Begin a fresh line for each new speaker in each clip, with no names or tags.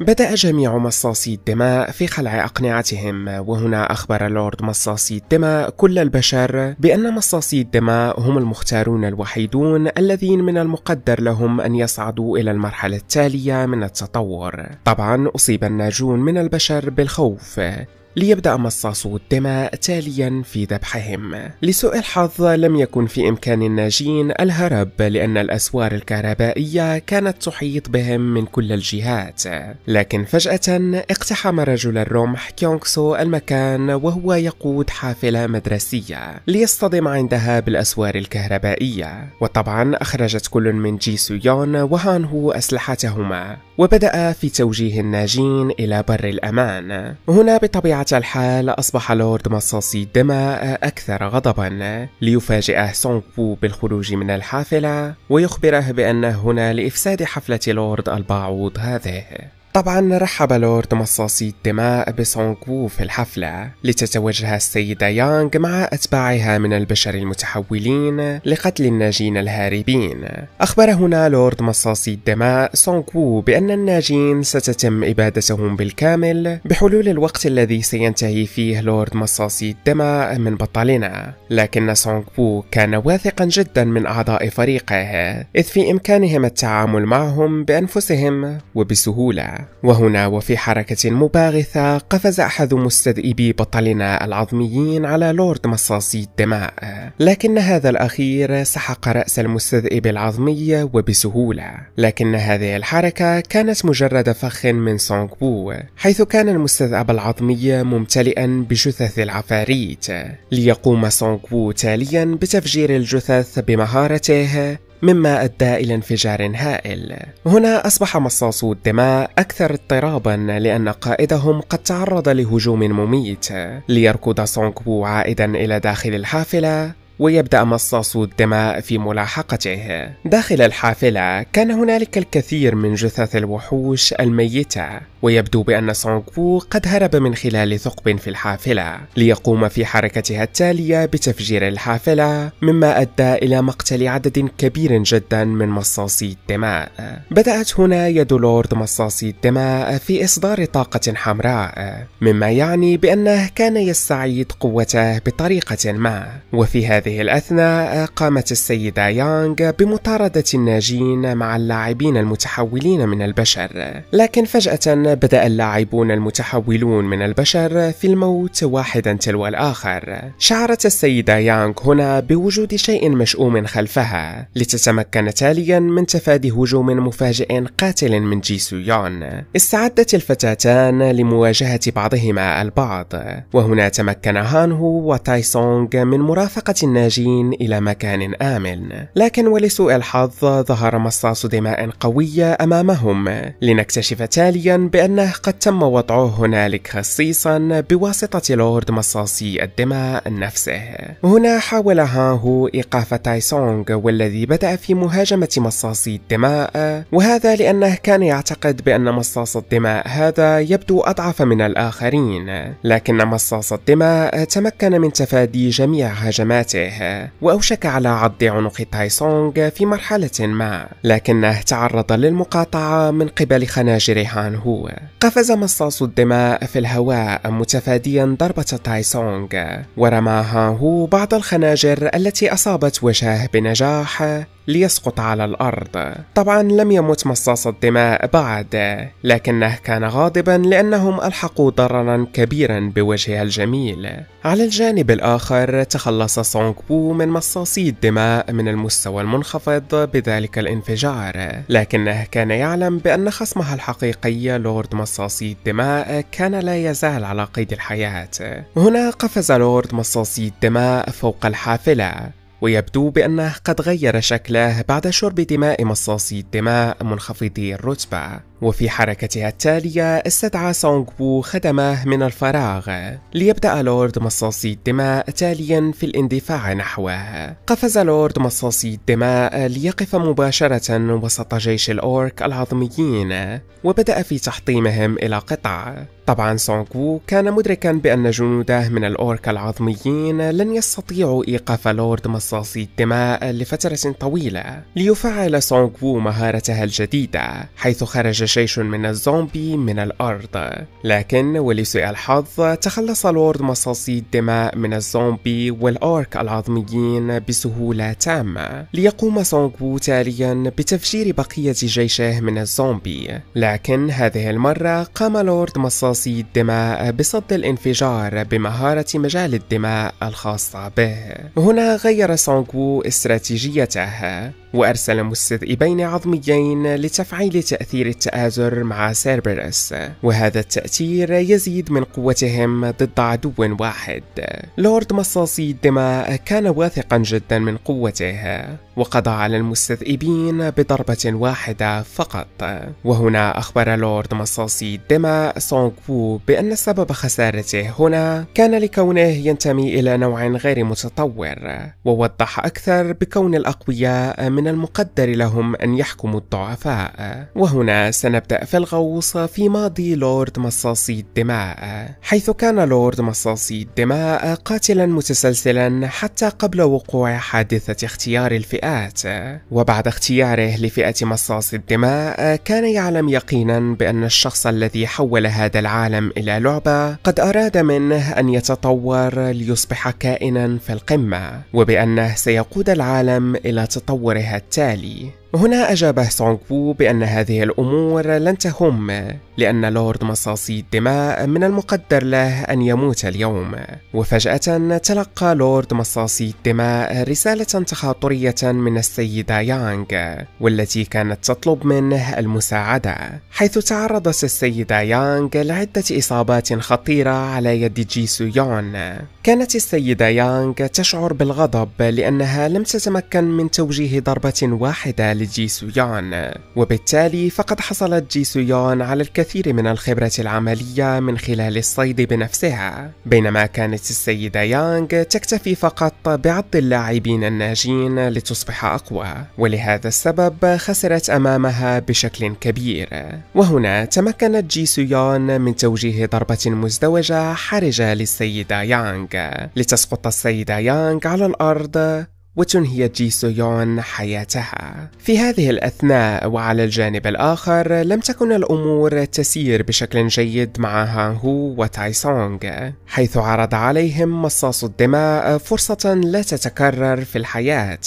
بدأ جميع مصاصي الدماء في خلع أقنعتهم وهنا أخبر لورد مصاصي الدماء كل البشر بأن مصاصي الدماء هم المختارون الوحيدون الذين من المقدر لهم أن يصعدوا إلى المرحلة التالية من التطور طبعا أصيب الناجون من البشر بالخوف ليبدأ مصاصو الدماء تاليا في ذبحهم لسوء الحظ لم يكن في إمكان الناجين الهرب لأن الأسوار الكهربائية كانت تحيط بهم من كل الجهات لكن فجأة اقتحم رجل الرمح كيونغسو المكان وهو يقود حافلة مدرسية ليصطدم عندها بالأسوار الكهربائية وطبعا أخرجت كل من جي سويون وهان هو أسلحتهما وبدأ في توجيه الناجين إلى بر الأمان هنا بطبيعة بطبيعه الحال أصبح لورد مصاصي الدماء أكثر غضبا ليفاجئه سونغ بو بالخروج من الحافلة ويخبره بانه هنا لإفساد حفلة لورد الباعوض هذه طبعا رحب لورد مصاصي الدماء بسونغ في الحفلة لتتوجه السيدة يانغ مع أتباعها من البشر المتحولين لقتل الناجين الهاربين أخبر هنا لورد مصاصي الدماء سونغ بأن الناجين ستتم إبادتهم بالكامل بحلول الوقت الذي سينتهي فيه لورد مصاصي الدماء من بطلنا لكن سونغ كان واثقا جدا من أعضاء فريقه إذ في إمكانهم التعامل معهم بأنفسهم وبسهولة وهنا وفي حركة مباغثة قفز أحد مستذئبي بطلنا العظميين على لورد مصاصي الدماء لكن هذا الأخير سحق رأس المستذئب العظمي وبسهولة لكن هذه الحركة كانت مجرد فخ من سونغ بو حيث كان المستذئب العظمي ممتلئا بجثث العفاريت ليقوم سونغ بو تاليا بتفجير الجثث بمهارته مما أدى إلى انفجار هائل هنا أصبح مصاصو الدماء أكثر اضطرابا لأن قائدهم قد تعرض لهجوم مميت ليركض سونغ بو عائدا إلى داخل الحافلة ويبدأ مصاص الدماء في ملاحقته. داخل الحافلة كان هنالك الكثير من جثث الوحوش الميتة، ويبدو بأن سونغ بو قد هرب من خلال ثقب في الحافلة، ليقوم في حركتها التالية بتفجير الحافلة، مما أدى إلى مقتل عدد كبير جدا من مصاصي الدماء. بدأت هنا يد لورد مصاصي الدماء في إصدار طاقة حمراء، مما يعني بأنه كان يستعيد قوته بطريقة ما، وفي هذا هذه الأثناء قامت السيدة يانغ بمطاردة الناجين مع اللاعبين المتحولين من البشر لكن فجأة بدأ اللاعبون المتحولون من البشر في الموت واحدا تلو الآخر شعرت السيدة يانغ هنا بوجود شيء مشؤوم خلفها لتتمكن تاليا من تفادي هجوم مفاجئ قاتل من جي يون استعدت الفتاتان لمواجهة بعضهما البعض وهنا تمكن هانهو وتايسونغ من مرافقة الناجين إلى مكان آمن لكن ولسوء الحظ ظهر مصاص دماء قوية أمامهم لنكتشف تاليا بأنه قد تم وضعه هنالك خصيصا بواسطة لورد مصاصي الدماء نفسه هنا حاول هانهو إيقاف تايسونغ والذي بدأ في مهاجمة مصاصي الدماء وهذا لأنه كان يعتقد بأن مصاص الدماء هذا يبدو أضعف من الآخرين لكن مصاص الدماء تمكن من تفادي جميع هجماته عليه وأوشك على عض عنق تايسونغ في مرحلة ما لكنه تعرض للمقاطعة من قبل خناجر هان هو قفز مصاص الدماء في الهواء متفاديا ضربة تايسونغ ورمى هان هو بعض الخناجر التي أصابت وجهه بنجاح ليسقط على الأرض طبعا لم يمت مصاص الدماء بعد لكنه كان غاضبا لأنهم ألحقوا ضررا كبيرا بوجهها الجميل على الجانب الآخر تخلص سونغ بو من مصاصي الدماء من المستوى المنخفض بذلك الانفجار لكنه كان يعلم بأن خصمها الحقيقي لورد مصاصي الدماء كان لا يزال على قيد الحياة هنا قفز لورد مصاصي الدماء فوق الحافلة ويبدو بأنه قد غير شكله بعد شرب دماء مصاصي الدماء منخفضي الرتبة وفي حركتها التالية استدعى سونغ بو خدمه من الفراغ ليبدأ لورد مصاصي الدماء تاليا في الاندفاع نحوه قفز لورد مصاصي الدماء ليقف مباشرة وسط جيش الأورك العظميين وبدأ في تحطيمهم إلى قطع طبعا سونغو كان مدركا بأن جنوده من الأورك العظميين لن يستطيعوا إيقاف لورد مصاصي الدماء لفترة طويلة ليفعل سونغو مهارتها الجديدة حيث خرج جيش من الزومبي من الأرض لكن ولسوء الحظ تخلص لورد مصاصي الدماء من الزومبي والأورك العظميين بسهولة تامة ليقوم سونغو تاليا بتفجير بقية جيشه من الزومبي لكن هذه المرة قام لورد مصاصي تقصي الدماء بصد الانفجار بمهارة مجال الدماء الخاصة به هنا غير سونغ وو استراتيجيته وأرسل مستذئبين عظميين لتفعيل تأثير التآزر مع سيربرس وهذا التأثير يزيد من قوتهم ضد عدو واحد لورد مصاصي الدماء كان واثقا جدا من قوته وقضى على المستذئبين بضربة واحدة فقط وهنا أخبر لورد مصاصي الدماء سونغ وو بأن سبب خسارته هنا كان لكونه ينتمي إلى نوع غير متطور ووضح أكثر بكون الأقوياء من من المقدر لهم أن يحكموا الضعفاء وهنا سنبدأ في الغوص في ماضي لورد مصاصي الدماء حيث كان لورد مصاصي الدماء قاتلا متسلسلا حتى قبل وقوع حادثة اختيار الفئات وبعد اختياره لفئة مصاصي الدماء كان يعلم يقينا بأن الشخص الذي حول هذا العالم إلى لعبة قد أراد منه أن يتطور ليصبح كائنا في القمة وبأنه سيقود العالم إلى تطوره التالي هنا أجابه سونغ بو بأن هذه الأمور لن تهم لأن لورد مصاصي الدماء من المقدر له أن يموت اليوم وفجأة تلقى لورد مصاصي الدماء رسالة تخاطرية من السيدة يانغ والتي كانت تطلب منه المساعدة حيث تعرضت السيدة يانغ لعدة إصابات خطيرة على يد جي سويون كانت السيدة يانغ تشعر بالغضب لأنها لم تتمكن من توجيه ضربة واحدة لجي وبالتالي فقد حصلت جي على الكثير من الخبرة العملية من خلال الصيد بنفسها بينما كانت السيدة يانغ تكتفي فقط بعض اللاعبين الناجين لتصبح أقوى ولهذا السبب خسرت أمامها بشكل كبير وهنا تمكنت جي من توجيه ضربة مزدوجة حرجة للسيدة يانغ لتسقط السيدة يانغ على الأرض وتنهي جي سويون حياتها في هذه الأثناء وعلى الجانب الآخر لم تكن الأمور تسير بشكل جيد مع هو وتاي سونغ حيث عرض عليهم مصاص الدماء فرصة لا تتكرر في الحياة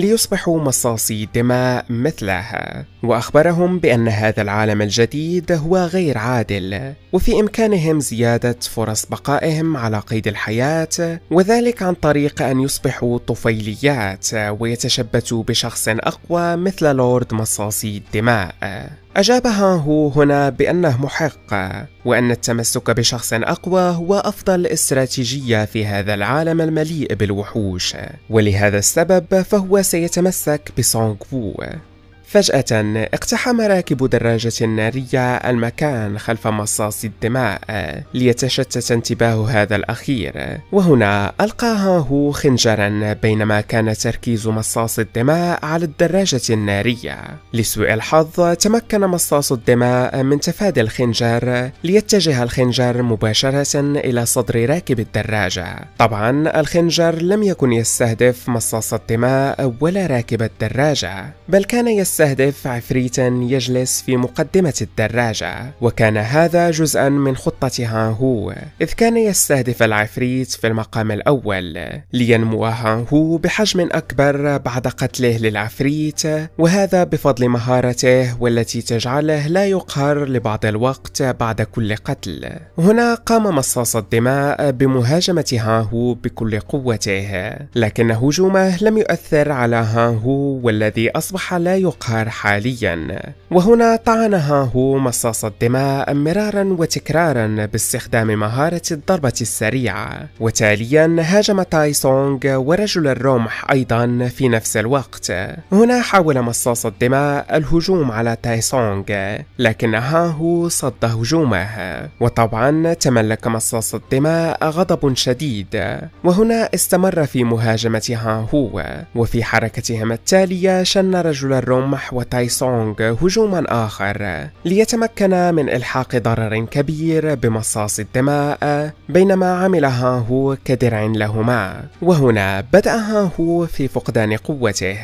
ليصبحوا مصاصي دماء مثلها واخبرهم بان هذا العالم الجديد هو غير عادل وفي امكانهم زياده فرص بقائهم على قيد الحياه وذلك عن طريق ان يصبحوا طفيليات ويتشبثوا بشخص اقوى مثل لورد مصاصي الدماء أجابها هو هنا بأنه محق وأن التمسك بشخص أقوى هو أفضل استراتيجية في هذا العالم المليء بالوحوش ولهذا السبب فهو سيتمسك بسونغ فو فجأة اقتحم راكب دراجة نارية المكان خلف مصاص الدماء ليتشتت انتباه هذا الأخير وهنا هو خنجرا بينما كان تركيز مصاص الدماء على الدراجة النارية لسوء الحظ تمكن مصاص الدماء من تفادي الخنجر ليتجه الخنجر مباشرة إلى صدر راكب الدراجة طبعا الخنجر لم يكن يستهدف مصاص الدماء ولا راكب الدراجة بل كان يستهدف يستهدف عفريتا يجلس في مقدمة الدراجة وكان هذا جزءا من خطتها هو إذ كان يستهدف العفريت في المقام الأول لينمو هو بحجم أكبر بعد قتله للعفريت وهذا بفضل مهارته والتي تجعله لا يقهر لبعض الوقت بعد كل قتل هنا قام مصاص الدماء بمهاجمة هو بكل قوته لكن هجومه لم يؤثر على هو والذي أصبح لا يقهر الآخر حاليا وهنا طعنها هو مصاص الدماء مرارا وتكرارا باستخدام مهارة الضربة السريعة وتاليا هاجم تاي سونغ ورجل الرمح أيضا في نفس الوقت هنا حاول مصاص الدماء الهجوم على تاي سونغ لكنها هو صد هجومه وطبعا تملك مصاص الدماء غضب شديد وهنا استمر في مهاجمتها هو وفي حركتهم التالية شن رجل الرمح نحو تايسونغ هجوما آخر ليتمكن من إلحاق ضرر كبير بمصاص الدماء بينما عمل هو كدرع لهما وهنا بدأ هو في فقدان قوته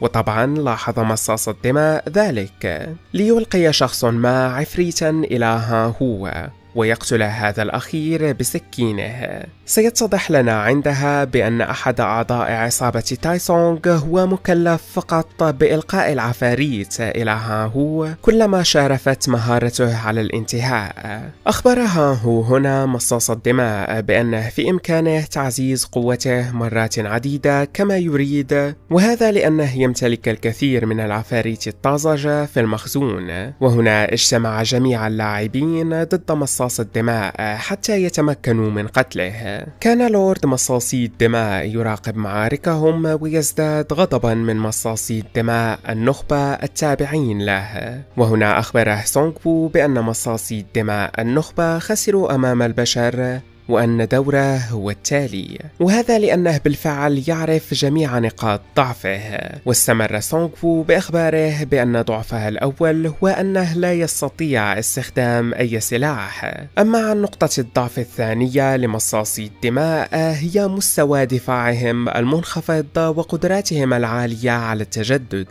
وطبعا لاحظ مصاص الدماء ذلك ليلقي شخص ما عفريتا إلى هو ويقتل هذا الأخير بسكينه سيتضح لنا عندها بأن أحد أعضاء عصابة تايسونغ هو مكلف فقط بإلقاء العفاريت إلى هاهو كلما شارفت مهارته على الانتهاء أخبر هاهو هنا مصاص الدماء بأنه في إمكانه تعزيز قوته مرات عديدة كما يريد وهذا لأنه يمتلك الكثير من العفاريت الطازجة في المخزون وهنا اجتمع جميع اللاعبين ضد مصاص مصاص الدماء حتى يتمكنوا من قتله كان لورد مصاصي الدماء يراقب معاركهم ويزداد غضبا من مصاصي الدماء النخبة التابعين له وهنا أخبره سونغ بو بأن مصاصي الدماء النخبة خسروا أمام البشر وأن دوره هو التالي وهذا لأنه بالفعل يعرف جميع نقاط ضعفه واستمر سونغ فو بإخباره بأن ضعفه الأول هو أنه لا يستطيع استخدام أي سلاح أما عن نقطة الضعف الثانية لمصاصي الدماء هي مستوى دفاعهم المنخفض وقدراتهم العالية على التجدد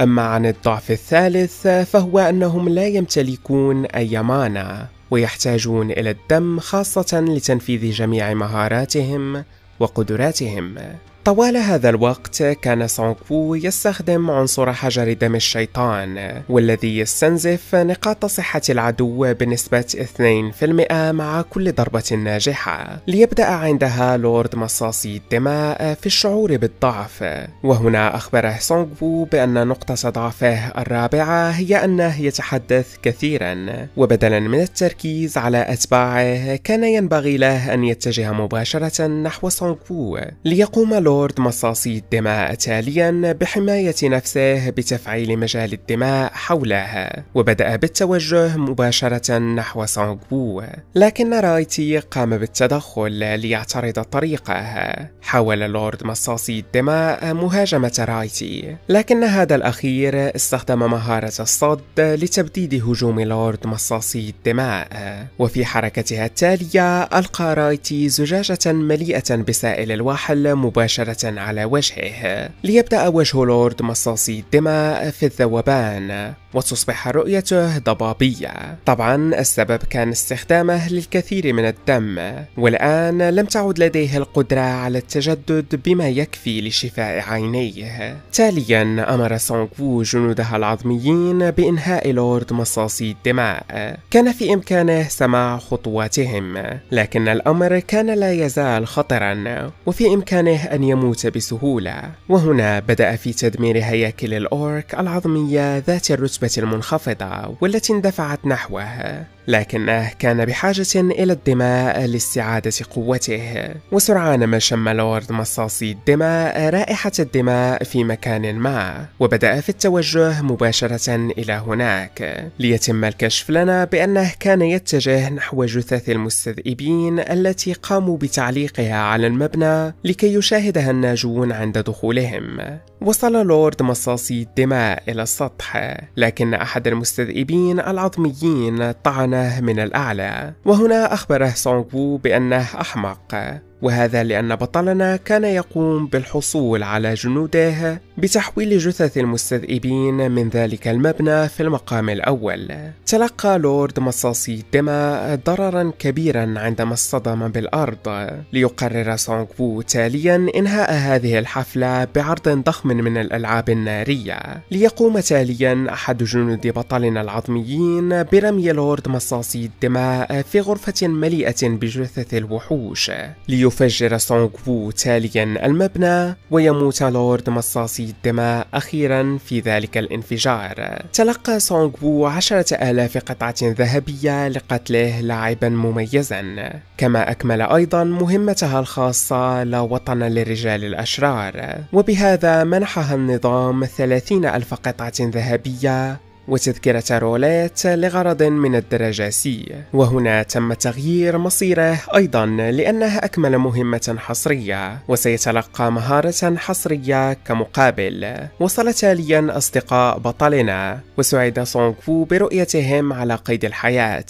أما عن الضعف الثالث فهو أنهم لا يمتلكون أي معنى ويحتاجون إلى الدم خاصة لتنفيذ جميع مهاراتهم وقدراتهم طوال هذا الوقت كان سونغفو يستخدم عنصر حجر دم الشيطان والذي يستنزف نقاط صحة العدو بنسبة 2% مع كل ضربة ناجحة ليبدأ عندها لورد مصاصي الدماء في الشعور بالضعف وهنا أخبره سونغفو بأن نقطة ضعفه الرابعة هي أنه يتحدث كثيرا وبدلا من التركيز على أتباعه كان ينبغي له أن يتجه مباشرة نحو سونغفو ليقوم لورد لورد مصاصي الدماء تاليا بحماية نفسه بتفعيل مجال الدماء حوله وبدأ بالتوجه مباشرة نحو سانغبو لكن رايتي قام بالتدخل ليعترض طريقه حاول لورد مصاصي الدماء مهاجمة رايتي لكن هذا الأخير استخدم مهارة الصد لتبديد هجوم لورد مصاصي الدماء وفي حركتها التالية ألقى رايتي زجاجة مليئة بسائل الوحل مباشرة مباشرة على وجهه ليبدأ وجه لورد مصاصي الدماء في الذوبان وتصبح رؤيته ضبابية طبعا السبب كان استخدامه للكثير من الدم والآن لم تعد لديه القدرة على التجدد بما يكفي لشفاء عينيه تاليا أمر سونغ جنودها العظميين بإنهاء لورد مصاصي الدماء كان في إمكانه سماع خطواتهم لكن الأمر كان لا يزال خطرا وفي إمكانه أن يموت بسهولة وهنا بدأ في تدمير هياكل الأورك العظمية ذات الرتبة المنخفضة والتي اندفعت نحوه لكنه كان بحاجة إلى الدماء لاستعادة قوته وسرعان ما شم لورد مصاصي الدماء رائحة الدماء في مكان ما وبدأ في التوجه مباشرة إلى هناك ليتم الكشف لنا بأنه كان يتجه نحو جثث المستذئبين التي قاموا بتعليقها على المبنى لكي يشاهدها الناجون عند دخولهم وصل لورد مصاصي الدماء إلى السطح لكن أحد المستذئبين العظميين طعن مكانه من الأعلى وهنا أخبره سونغ وو بأنه أحمق وهذا لأن بطلنا كان يقوم بالحصول على جنوده بتحويل جثث المستذئبين من ذلك المبنى في المقام الأول. تلقى لورد مصاصي الدماء ضررا كبيرا عندما اصطدم بالأرض، ليقرر سونغ وو تاليا إنهاء هذه الحفلة بعرض ضخم من الألعاب النارية، ليقوم تاليا أحد جنود بطلنا العظميين برمي لورد مصاصي الدماء في غرفة مليئة بجثث الوحوش، ليف يفجر سونغ تاليا المبنى ويموت لورد مصاصي الدماء أخيرا في ذلك الانفجار تلقى سونغ عشرة آلاف قطعة ذهبية لقتله لاعبا مميزا كما أكمل أيضا مهمتها الخاصة لا وطن للرجال الأشرار وبهذا منحها النظام ثلاثين ألف قطعة ذهبية وتذكرة رولات لغرض من الدرجاسي وهنا تم تغيير مصيره أيضا لأنه أكمل مهمة حصرية وسيتلقى مهارة حصرية كمقابل وصل تاليا أصدقاء بطلنا وسعد سونغ فو برؤيتهم على قيد الحياة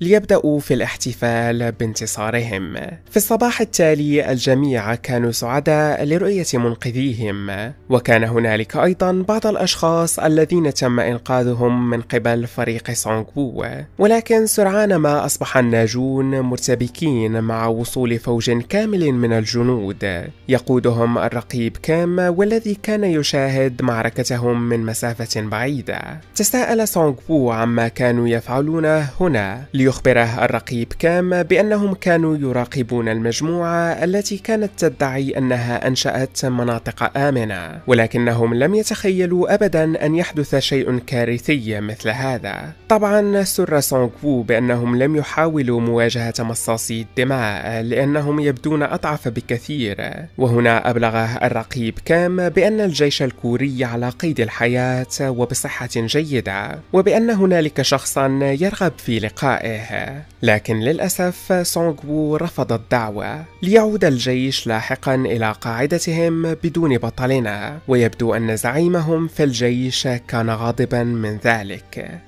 ليبدأوا في الاحتفال بانتصارهم. في الصباح التالي الجميع كانوا سعداء لرؤية منقذيهم، وكان هنالك أيضا بعض الأشخاص الذين تم إنقاذهم من قبل فريق سونغ بو، ولكن سرعان ما أصبح الناجون مرتبكين مع وصول فوج كامل من الجنود، يقودهم الرقيب كام والذي كان يشاهد معركتهم من مسافة بعيدة. تساءل سونغ بو عما كانوا يفعلون هنا ليخبره الرقيب كام بأنهم كانوا يراقبون المجموعة التي كانت تدعي أنها أنشأت مناطق آمنة ولكنهم لم يتخيلوا أبدا أن يحدث شيء كارثي مثل هذا طبعا سر سونغفو بأنهم لم يحاولوا مواجهة مصاصي الدماء لأنهم يبدون أضعف بكثير وهنا أبلغه الرقيب كام بأن الجيش الكوري على قيد الحياة وبصحة جيدة وبأن هنالك شخصا يرغب في لقائه عليه لكن للأسف سونغ وو رفض الدعوة ليعود الجيش لاحقا إلى قاعدتهم بدون بطلنا ويبدو أن زعيمهم في الجيش كان غاضبا من ذلك